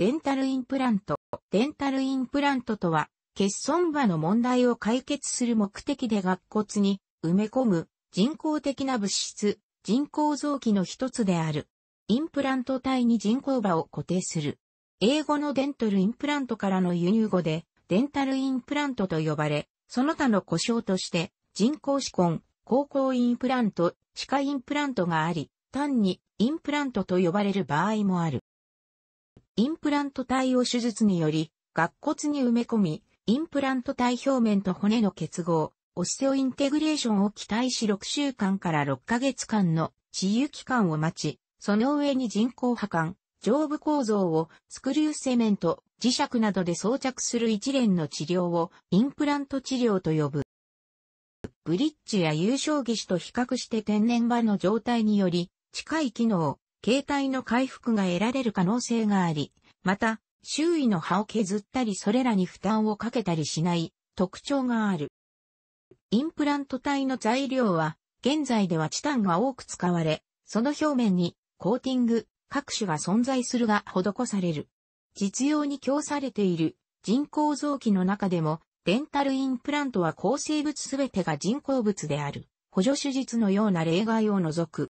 デンタルインプラント。デンタルインプラントとは、欠損場の問題を解決する目的で顎骨に埋め込む人工的な物質、人工臓器の一つである。インプラント体に人工場を固定する。英語のデントルインプラントからの輸入語で、デンタルインプラントと呼ばれ、その他の故障として、人工歯根、高校インプラント、歯科インプラントがあり、単にインプラントと呼ばれる場合もある。インプラント体を手術により、顎骨に埋め込み、インプラント体表面と骨の結合、オステオインテグレーションを期待し6週間から6ヶ月間の治癒期間を待ち、その上に人工破管、上部構造をスクリューセメント、磁石などで装着する一連の治療をインプラント治療と呼ぶ。ブリッジや優勝技師と比較して天然場の状態により近い機能、形態の回復が得られる可能性があり、また、周囲の葉を削ったりそれらに負担をかけたりしない特徴がある。インプラント体の材料は、現在ではチタンが多く使われ、その表面にコーティング、各種が存在するが施される。実用に供されている人工臓器の中でも、デンタルインプラントは抗生物すべてが人工物である。補助手術のような例外を除く。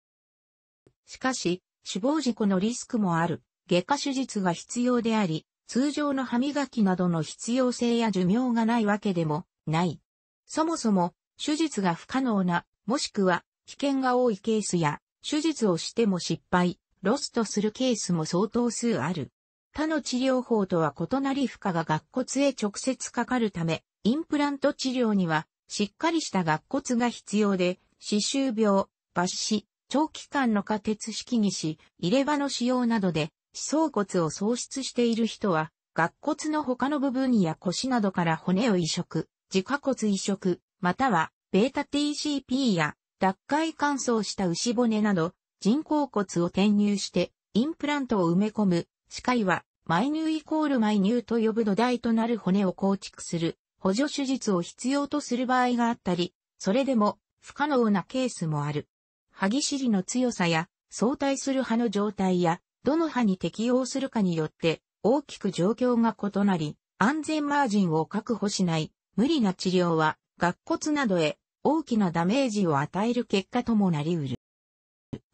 しかし、死亡事故のリスクもある、外科手術が必要であり、通常の歯磨きなどの必要性や寿命がないわけでもない。そもそも、手術が不可能な、もしくは危険が多いケースや、手術をしても失敗、ロストするケースも相当数ある。他の治療法とは異なり負荷が顎骨へ直接かかるため、インプラント治療にはしっかりした顎骨が必要で、歯周病、抜歯、長期間の過鉄式にし、入れ歯の使用などで、思想骨を喪失している人は、顎骨の他の部分や腰などから骨を移植、自家骨移植、または、ベータ TCP や、脱解乾燥した牛骨など、人工骨を転入して、インプラントを埋め込む、歯科医は、埋入イコール埋入と呼ぶ土台となる骨を構築する、補助手術を必要とする場合があったり、それでも不可能なケースもある。歯ぎしりの強さや、相対する歯の状態や、どの歯に適応するかによって、大きく状況が異なり、安全マージンを確保しない、無理な治療は、顎骨などへ、大きなダメージを与える結果ともなりうる。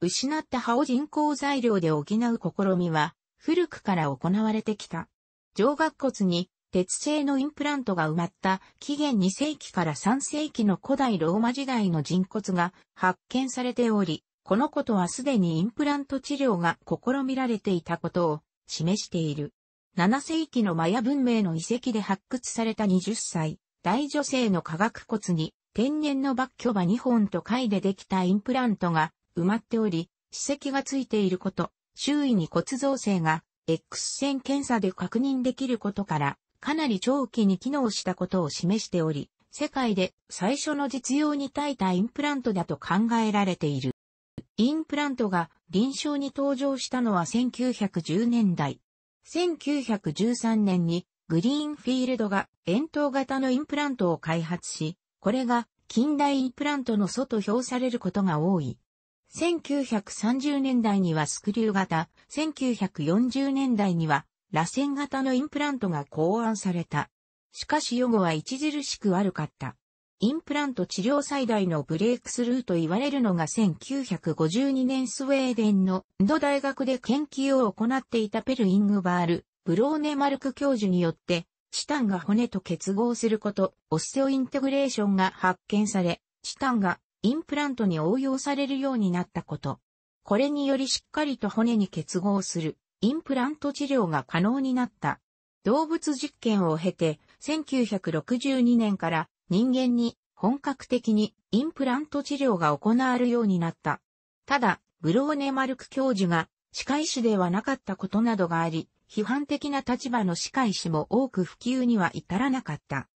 失った歯を人工材料で補う試みは、古くから行われてきた。上顎骨に鉄製のインプラントが埋まった紀元2世紀から3世紀の古代ローマ時代の人骨が発見されており、このことはすでにインプラント治療が試みられていたことを示している。7世紀のマヤ文明の遺跡で発掘された20歳、大女性の化学骨に天然の抜巨キ2本と貝でできたインプラントが埋まっており、歯石がついていること、周囲に骨造成が X 線検査で確認できることから、かなり長期に機能したことを示しており、世界で最初の実用に耐えたインプラントだと考えられている。インプラントが臨床に登場したのは1910年代。1913年にグリーンフィールドが円筒型のインプラントを開発し、これが近代インプラントの祖と評されることが多い。1930年代にはスクリュー型、1940年代には螺旋型のインプラントが考案された。しかし予後は著しく悪かった。インプラント治療最大のブレイクスルーと言われるのが1952年スウェーデンのインド大学で研究を行っていたペルイングバール、ブローネマルク教授によって、チタンが骨と結合すること、オスセオインテグレーションが発見され、チタンがインプラントに応用されるようになったこと。これによりしっかりと骨に結合する。インプラント治療が可能になった。動物実験を経て、1962年から人間に本格的にインプラント治療が行われるようになった。ただ、ブローネマルク教授が歯科医師ではなかったことなどがあり、批判的な立場の歯科医師も多く普及には至らなかった。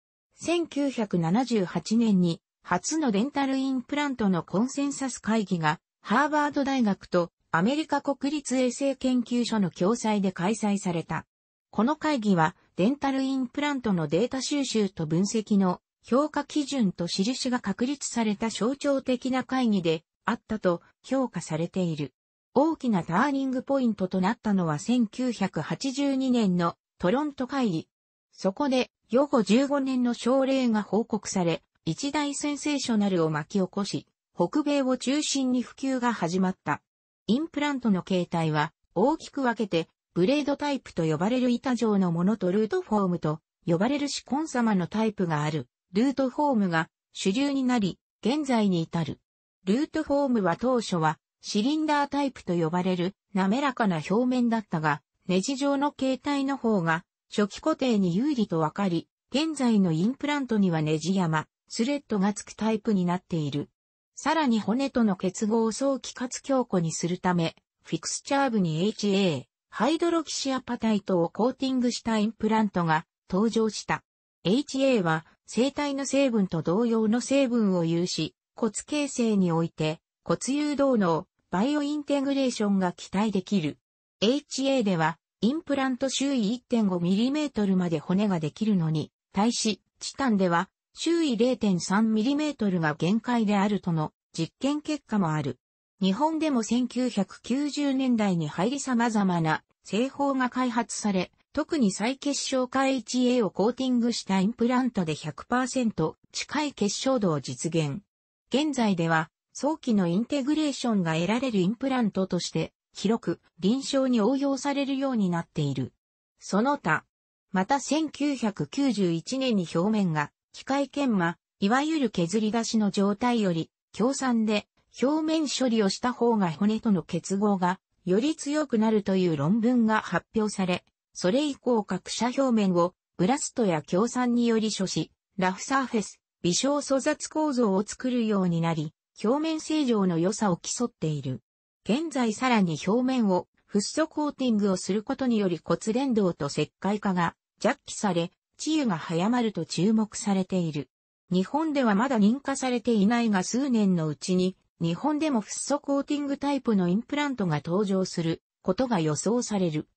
1978年に初のデンタルインプラントのコンセンサス会議がハーバード大学とアメリカ国立衛生研究所の共催で開催された。この会議は、デンタルインプラントのデータ収集と分析の評価基準と印が確立された象徴的な会議であったと評価されている。大きなターニングポイントとなったのは1982年のトロント会議。そこで、予後15年の症例が報告され、一大センセーショナルを巻き起こし、北米を中心に普及が始まった。インプラントの形態は大きく分けてブレードタイプと呼ばれる板状のものとルートフォームと呼ばれるシコン様のタイプがある。ルートフォームが主流になり、現在に至る。ルートフォームは当初はシリンダータイプと呼ばれる滑らかな表面だったが、ネジ状の形態の方が初期固定に有利と分かり、現在のインプラントにはネジ山、スレッドがつくタイプになっている。さらに骨との結合を早期かつ強固にするため、フィクスチャー部に HA、ハイドロキシアパタイトをコーティングしたインプラントが登場した。HA は生体の成分と同様の成分を有し、骨形成において骨誘導のバイオインテグレーションが期待できる。HA ではインプラント周囲 1.5mm まで骨ができるのに、対し、チタンでは周囲 0.3mm が限界であるとの実験結果もある。日本でも1990年代に入り様々な製法が開発され、特に再結晶化 HA をコーティングしたインプラントで100%近い結晶度を実現。現在では早期のインテグレーションが得られるインプラントとして広く臨床に応用されるようになっている。その他、また1991年に表面が機械研磨、いわゆる削り出しの状態より、強酸で表面処理をした方が骨との結合がより強くなるという論文が発表され、それ以降各社表面をブラストや強酸により処し、ラフサーフェス、微小粗雑構造を作るようになり、表面正常の良さを競っている。現在さらに表面をフッ素コーティングをすることにより骨連動と石灰化が弱気され、治癒が早まると注目されている。日本ではまだ認可されていないが数年のうちに、日本でもフッ素コーティングタイプのインプラントが登場することが予想される。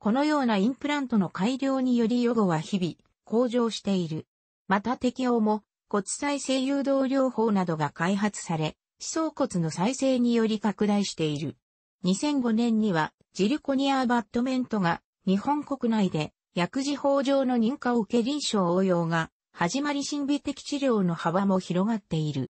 このようなインプラントの改良により予後は日々向上している。また適応も骨再生誘導療法などが開発され、思想骨の再生により拡大している。2005年にはジルコニアアバットメントが日本国内で薬事法上の認可を受け臨床応用が始まり心理的治療の幅も広がっている。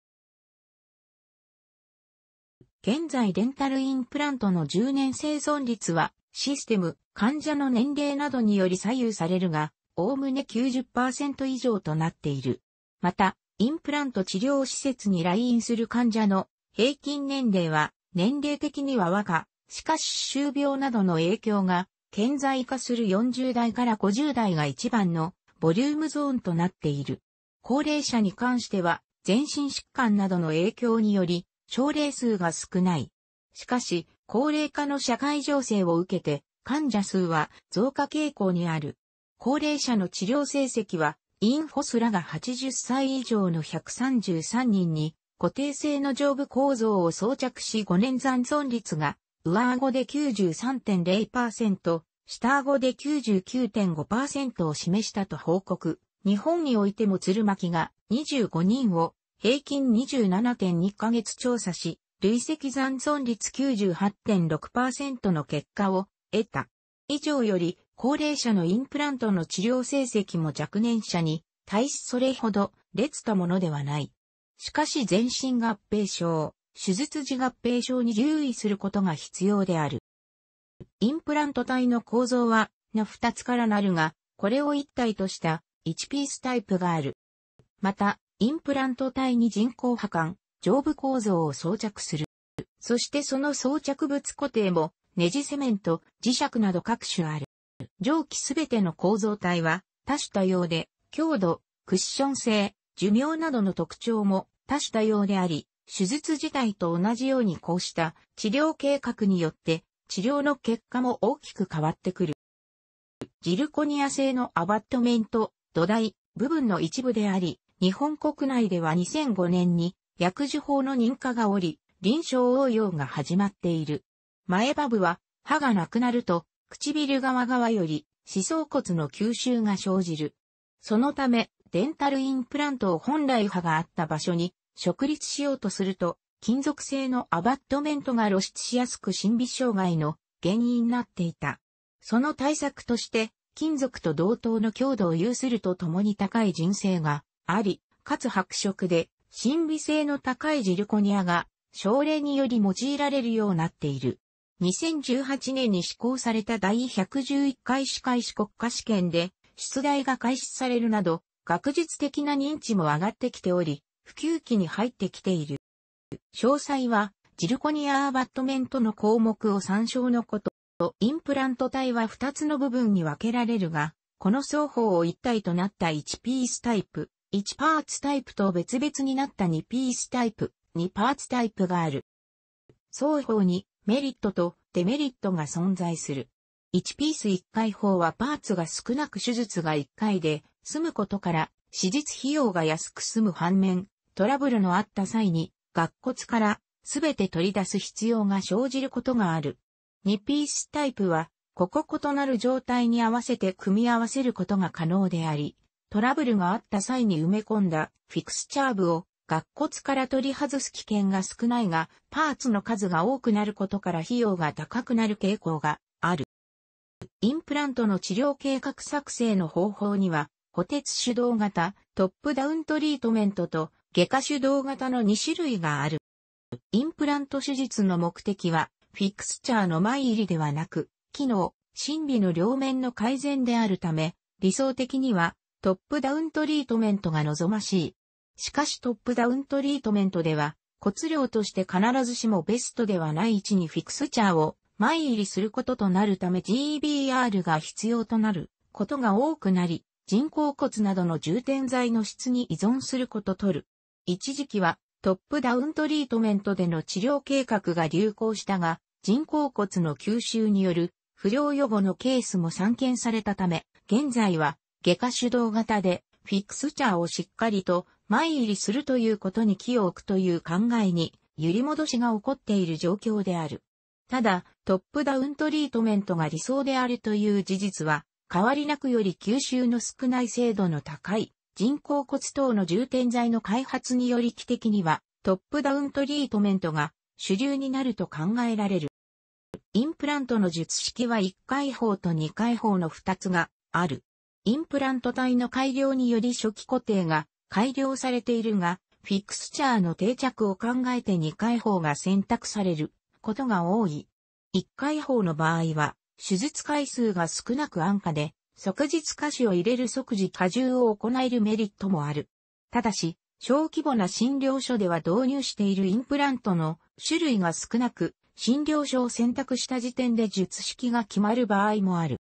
現在デンタルインプラントの10年生存率はシステム、患者の年齢などにより左右されるが、おおむね90%以上となっている。また、インプラント治療施設に来院する患者の平均年齢は年齢的には若、しかし歯周病などの影響が顕在化する40代から50代が一番のボリュームゾーンとなっている。高齢者に関しては、全身疾患などの影響により、症例数が少ない。しかし、高齢化の社会情勢を受けて、患者数は増加傾向にある。高齢者の治療成績は、インフォスラが80歳以上の133人に、固定性の上部構造を装着し5年残存率が上顎で93.0%、下顎で99.5%を示したと報告。日本においても鶴巻が25人を平均27.2ヶ月調査し、累積残存率98.6%の結果を得た。以上より高齢者のインプラントの治療成績も若年者に対しそれほど劣たものではない。しかし全身合併症、手術時合併症に留意することが必要である。インプラント体の構造は、の2つからなるが、これを一体とした1ピースタイプがある。また、インプラント体に人工破管、上部構造を装着する。そしてその装着物固定も、ネジセメント、磁石など各種ある。上記すべての構造体は多種多様で、強度、クッション性、寿命などの特徴も多種多様であり、手術自体と同じようにこうした治療計画によって治療の結果も大きく変わってくる。ジルコニア製のアバットメント、土台、部分の一部であり、日本国内では2005年に薬事法の認可がおり、臨床応用が始まっている。前バブは歯がなくなると唇側側より歯槽骨の吸収が生じる。そのため、デンタルインプラントを本来歯があった場所に直立しようとすると、金属製のアバットメントが露出しやすく心理障害の原因になっていた。その対策として、金属と同等の強度を有するとともに高い純生があり、かつ白色で、心理性の高いジルコニアが、症例により用いられるようになっている。2018年に施行された第111回歯科医師国家試験で、出題が開始されるなど、学術的な認知も上がってきており、普及期に入ってきている。詳細は、ジルコニアアーバットメントの項目を参照のこと。インプラント体は2つの部分に分けられるが、この双方を一体となった1ピースタイプ、1パーツタイプと別々になった2ピースタイプ、2パーツタイプがある。双方にメリットとデメリットが存在する。1ピース1回法はパーツが少なく手術が1回で済むことから、手術費用が安く済む反面、トラブルのあった際に、学骨からすべて取り出す必要が生じることがある。2ピースタイプは、ここ異なる状態に合わせて組み合わせることが可能であり、トラブルがあった際に埋め込んだフィクスチャー部を学骨から取り外す危険が少ないが、パーツの数が多くなることから費用が高くなる傾向がある。インプラントの治療計画作成の方法には、補鉄手動型、トップダウントリートメントと外科手動型の2種類がある。インプラント手術の目的は、フィクスチャーの前入りではなく、機能、心理の両面の改善であるため、理想的にはトップダウントリートメントが望ましい。しかしトップダウントリートメントでは、骨量として必ずしもベストではない位置にフィクスチャーを前入りすることとなるため GBR が必要となることが多くなり、人工骨などの充填剤の質に依存することとる。一時期はトップダウントリートメントでの治療計画が流行したが、人工骨の吸収による不良予後のケースも散見されたため、現在は外科主導型でフィクスチャーをしっかりと前入りするということに気を置くという考えに揺り戻しが起こっている状況である。ただ、トップダウントリートメントが理想であるという事実は、変わりなくより吸収の少ない精度の高い人工骨等の充填剤の開発により機的にはトップダウントリートメントが主流になると考えられる。インプラントの術式は1回方と2回方の2つがある。インプラント体の改良により初期固定が改良されているが、フィクスチャーの定着を考えて2回方が選択されることが多い。1回方の場合は、手術回数が少なく安価で、即日歌詞を入れる即時加重を行えるメリットもある。ただし、小規模な診療所では導入しているインプラントの種類が少なく、診療所を選択した時点で術式が決まる場合もある。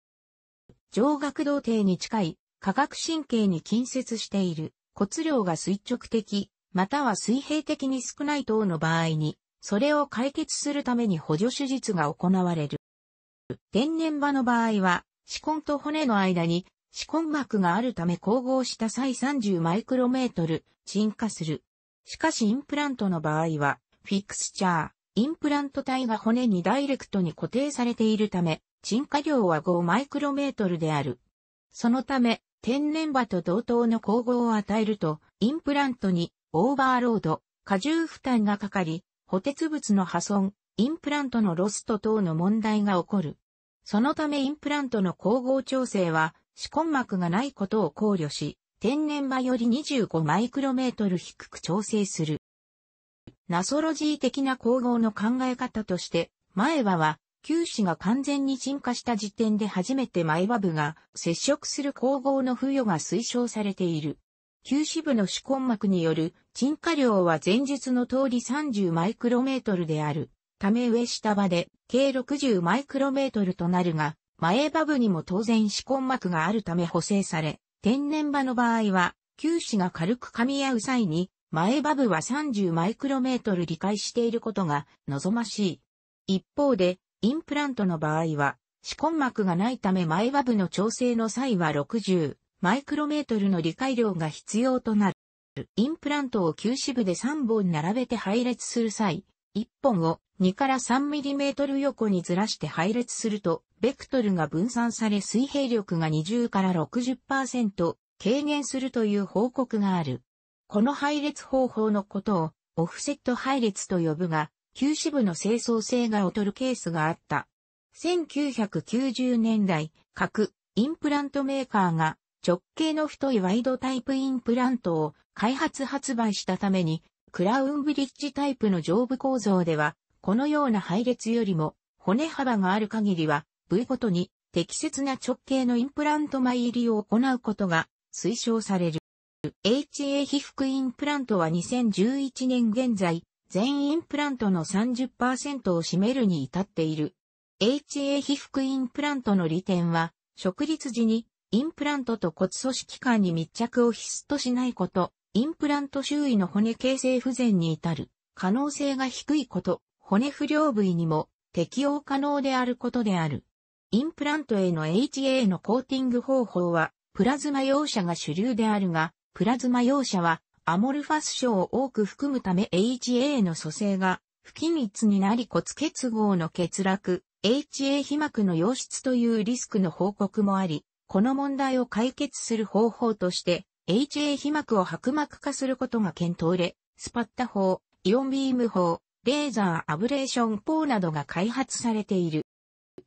上顎動底に近い、化学神経に近接している、骨量が垂直的、または水平的に少ない等の場合に、それを解決するために補助手術が行われる。天然場の場合は、歯根と骨の間に歯根膜があるため光合した際30マイクロメートル沈下する。しかしインプラントの場合は、フィクスチャー、インプラント体が骨にダイレクトに固定されているため、沈下量は5マイクロメートルである。そのため、天然歯と同等の光合を与えると、インプラントにオーバーロード、過重負担がかかり、補鉄物の破損、インプラントのロスト等の問題が起こる。そのためインプラントの光合調整は、歯根膜がないことを考慮し、天然場より25マイクロメートル低く調整する。ナソロジー的な光合の考え方として、前歯は、球歯が完全に沈下した時点で初めて前歯部が接触する光合の付与が推奨されている。球歯部の歯根膜による沈下量は前述の通り30マイクロメートルである。ため上下場で計60マイクロメートルとなるが、前バブにも当然歯根膜があるため補正され、天然場の場合は、球歯が軽く噛み合う際に、前バブは30マイクロメートル理解していることが望ましい。一方で、インプラントの場合は、歯根膜がないため前バブの調整の際は60マイクロメートルの理解量が必要となる。インプラントを球歯部で3本並べて配列する際、1本を2から 3mm 横にずらして配列すると、ベクトルが分散され水平力が20から60%軽減するという報告がある。この配列方法のことをオフセット配列と呼ぶが、旧支部の清掃性が劣るケースがあった。1990年代、各インプラントメーカーが直径の太いワイドタイプインプラントを開発発売したためにクラウンブリッジタイプの上部構造では、このような配列よりも骨幅がある限りは、部位ごとに適切な直径のインプラント前入りを行うことが推奨される。HA 被覆インプラントは2011年現在、全インプラントの30%を占めるに至っている。HA 被覆インプラントの利点は、植立時にインプラントと骨組織間に密着を必須としないこと、インプラント周囲の骨形成不全に至る可能性が低いこと、骨不良部位にも適用可能であることである。インプラントへの HA のコーティング方法は、プラズマ容赦が主流であるが、プラズマ容赦はアモルファス症を多く含むため HA の蘇生が不均一になり骨結合の欠落、HA 皮膜の溶出というリスクの報告もあり、この問題を解決する方法として、HA 皮膜を白膜化することが検討で、スパッタ法、イオンビーム法、レーザーアブレーション法などが開発されている。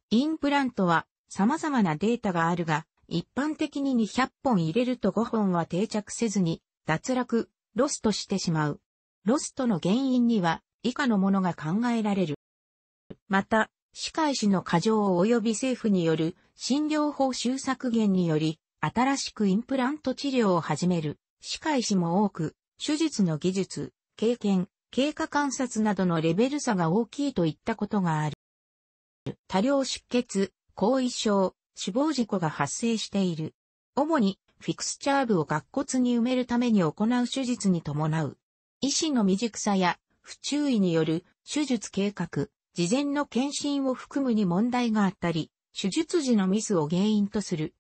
インプラントは様々なデータがあるが、一般的に200本入れると5本は定着せずに、脱落、ロストしてしまう。ロストの原因には以下のものが考えられる。また、歯科医師の過剰及び政府による診療報酬削減により、新しくインプラント治療を始める、歯科医師も多く、手術の技術、経験、経過観察などのレベル差が大きいといったことがある。多量出血、後遺症、死亡事故が発生している。主に、フィクスチャー部を顎骨に埋めるために行う手術に伴う。医師の未熟さや、不注意による手術計画、事前の検診を含むに問題があったり、手術時のミスを原因とする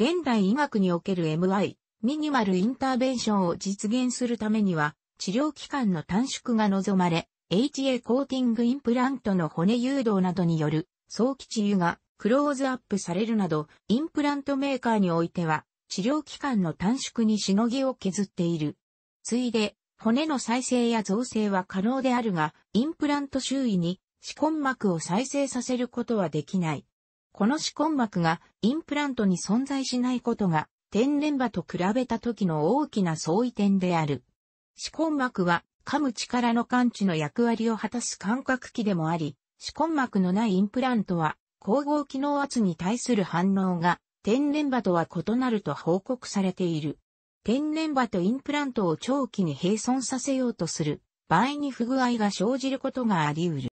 現代医学における MI、ミニマルインターベンションを実現するためには、治療期間の短縮が望まれ、HA コーティングインプラントの骨誘導などによる早期治癒がクローズアップされるなど、インプラントメーカーにおいては、治療期間の短縮にしのぎを削っている。ついで、骨の再生や造成は可能であるが、インプラント周囲に歯根膜を再生させることはできない。この歯根膜がインプラントに存在しないことが天然歯と比べた時の大きな相違点である。歯根膜は噛む力の感知の役割を果たす感覚器でもあり、歯根膜のないインプラントは光合機能圧に対する反応が天然歯とは異なると報告されている。天然歯とインプラントを長期に併存させようとする場合に不具合が生じることがあり得る。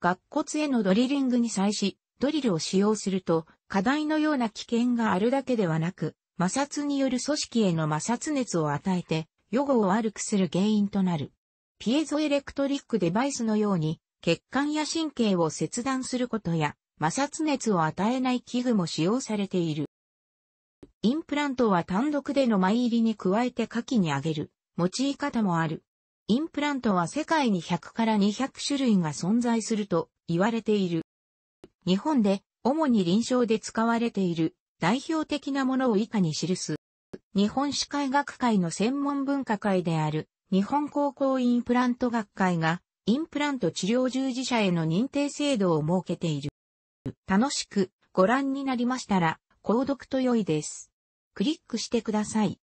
学骨へのドリリングに際し、ドリルを使用すると、課題のような危険があるだけではなく、摩擦による組織への摩擦熱を与えて、予後を悪くする原因となる。ピエゾエレクトリックデバイスのように、血管や神経を切断することや、摩擦熱を与えない器具も使用されている。インプラントは単独での前入りに加えて下記に上げる、用い方もある。インプラントは世界に100から200種類が存在すると言われている。日本で主に臨床で使われている代表的なものを以下に記す。日本歯科医学会の専門分科会である日本高校インプラント学会がインプラント治療従事者への認定制度を設けている。楽しくご覧になりましたら、購読と良いです。クリックしてください。